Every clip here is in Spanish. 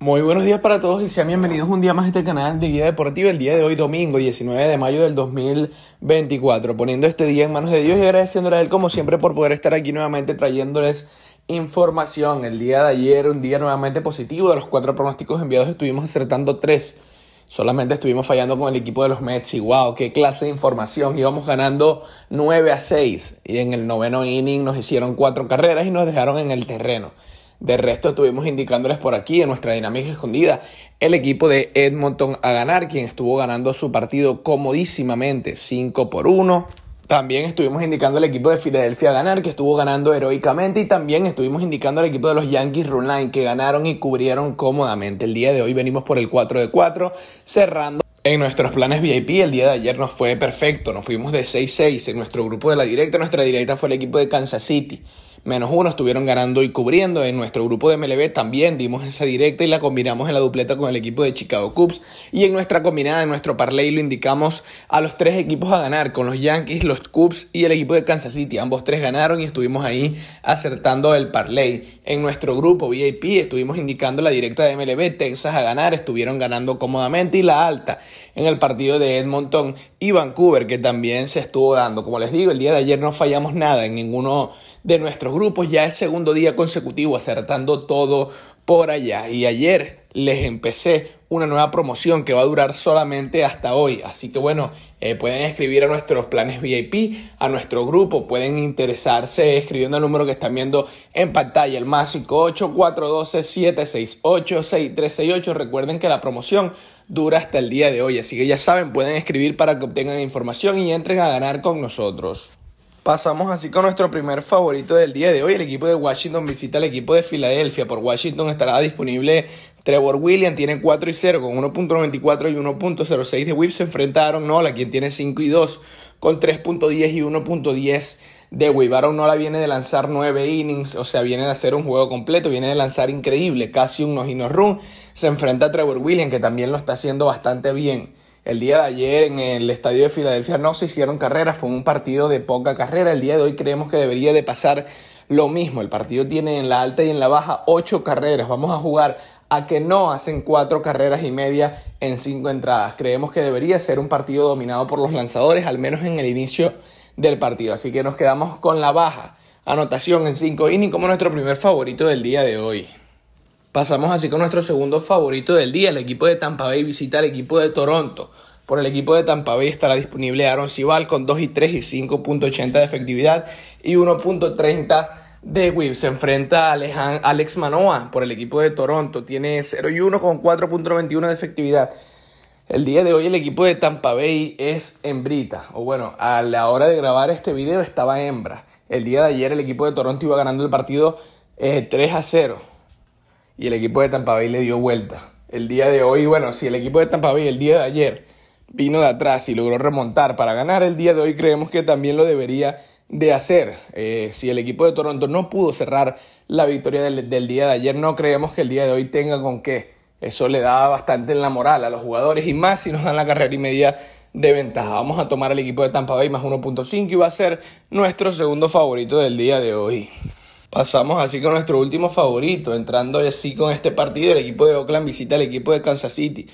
Muy buenos días para todos y sean bienvenidos un día más a este canal de Guía Deportiva, el día de hoy domingo 19 de mayo del 2024, poniendo este día en manos de Dios y agradeciéndole a Él como siempre por poder estar aquí nuevamente trayéndoles información. El día de ayer, un día nuevamente positivo, de los cuatro pronósticos enviados estuvimos acertando tres, solamente estuvimos fallando con el equipo de los Mets y wow, qué clase de información, íbamos ganando 9 a 6 y en el noveno inning nos hicieron cuatro carreras y nos dejaron en el terreno. De resto, estuvimos indicándoles por aquí en nuestra dinámica escondida el equipo de Edmonton a ganar, quien estuvo ganando su partido comodísimamente, 5 por 1. También estuvimos indicando al equipo de Filadelfia a ganar, que estuvo ganando heroicamente. Y también estuvimos indicando al equipo de los Yankees Run Line, que ganaron y cubrieron cómodamente. El día de hoy venimos por el 4 de 4, cerrando. En nuestros planes VIP el día de ayer nos fue perfecto, nos fuimos de 6-6 en nuestro grupo de la directa, nuestra directa fue el equipo de Kansas City menos uno estuvieron ganando y cubriendo. En nuestro grupo de MLB también dimos esa directa y la combinamos en la dupleta con el equipo de Chicago Cubs. Y en nuestra combinada, en nuestro parlay, lo indicamos a los tres equipos a ganar, con los Yankees, los Cubs y el equipo de Kansas City. Ambos tres ganaron y estuvimos ahí acertando el parlay. En nuestro grupo VIP estuvimos indicando la directa de MLB, Texas a ganar, estuvieron ganando cómodamente y la alta en el partido de Edmonton y Vancouver, que también se estuvo dando. Como les digo, el día de ayer no fallamos nada en ninguno de nuestros grupos. Ya el segundo día consecutivo acertando todo por allá. Y ayer les empecé una nueva promoción que va a durar solamente hasta hoy. Así que bueno, eh, pueden escribir a nuestros planes VIP, a nuestro grupo, pueden interesarse escribiendo el número que están viendo en pantalla, el más 58412-768-6368. Recuerden que la promoción dura hasta el día de hoy, así que ya saben, pueden escribir para que obtengan información y entren a ganar con nosotros. Pasamos así con nuestro primer favorito del día de hoy. El equipo de Washington visita al equipo de Filadelfia. Por Washington estará disponible Trevor Williams, tiene 4 y 0 con 1.94 y 1.06 de whip. Se enfrenta a Aaron Nola, quien tiene 5 y 2 con 3.10 y 1.10 de whip. Aaron Nola viene de lanzar 9 innings, o sea, viene de hacer un juego completo, viene de lanzar increíble, casi un no run. Se enfrenta a Trevor Williams, que también lo está haciendo bastante bien. El día de ayer en el estadio de Filadelfia no se hicieron carreras, fue un partido de poca carrera. El día de hoy creemos que debería de pasar lo mismo. El partido tiene en la alta y en la baja ocho carreras. Vamos a jugar a que no hacen cuatro carreras y media en cinco entradas. Creemos que debería ser un partido dominado por los lanzadores, al menos en el inicio del partido. Así que nos quedamos con la baja anotación en cinco innings como nuestro primer favorito del día de hoy. Pasamos así con nuestro segundo favorito del día. El equipo de Tampa Bay visita al equipo de Toronto. Por el equipo de Tampa Bay estará disponible Aaron Cibal con 2 y 3 y 5.80 de efectividad y 1.30 de whip. Se enfrenta a Alex Manoa por el equipo de Toronto. Tiene 0 y 1 con 4.21 de efectividad. El día de hoy el equipo de Tampa Bay es hembrita. O bueno, a la hora de grabar este video estaba hembra. El día de ayer el equipo de Toronto iba ganando el partido 3 eh, a 0 y el equipo de Tampa Bay le dio vuelta. El día de hoy, bueno, si el equipo de Tampa Bay el día de ayer vino de atrás y logró remontar para ganar el día de hoy, creemos que también lo debería de hacer. Eh, si el equipo de Toronto no pudo cerrar la victoria del, día de ayer, no creemos que el día de hoy tenga con qué. Eso le da bastante en la moral a los jugadores y más si nos dan la carrera y media de ventaja. Vamos a tomar al equipo de Tampa Bay más 1.5 y va a ser nuestro segundo favorito del día de hoy. Pasamos así con nuestro último favorito, entrando así con este partido, el equipo de Oakland visita al equipo de Kansas City.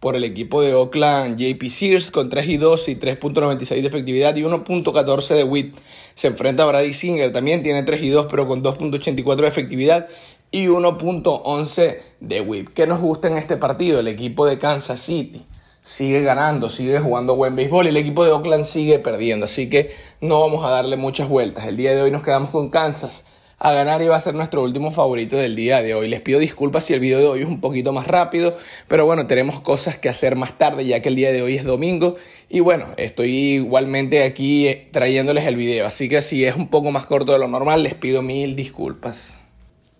Por el equipo de Oakland, JP Sears con 3 y 2 y 3.96 de efectividad y 1.14 de WIT. Se enfrenta a Brady Singer, también tiene 3 y 2 pero con 2.84 de efectividad y 1.11 de WIP. que nos gusta en este partido? El equipo de Kansas City sigue ganando, sigue jugando buen béisbol y el equipo de Oakland sigue perdiendo. Así que no vamos a darle muchas vueltas. El día de hoy nos quedamos con Kansas a ganar y va a ser nuestro último favorito del día de hoy. Les pido disculpas si el video de hoy es un poquito más rápido, pero bueno, tenemos cosas que hacer más tarde ya que el día de hoy es domingo y bueno, estoy igualmente aquí eh, trayéndoles el video, así que si es un poco más corto de lo normal, les pido mil disculpas.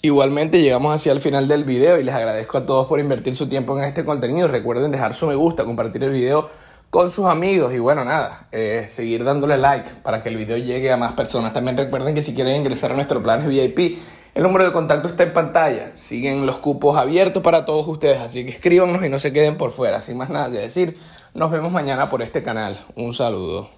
Igualmente llegamos hacia el final del video y les agradezco a todos por invertir su tiempo en este contenido. Recuerden dejar su me gusta, compartir el video con sus amigos y bueno, nada, eh, seguir dándole like para que el video llegue a más personas. También recuerden que si quieren ingresar a nuestro planes VIP, el número de contacto está en pantalla. Siguen los cupos abiertos para todos ustedes, así que escríbanos y no se queden por fuera. Sin más nada que decir, nos vemos mañana por este canal. Un saludo.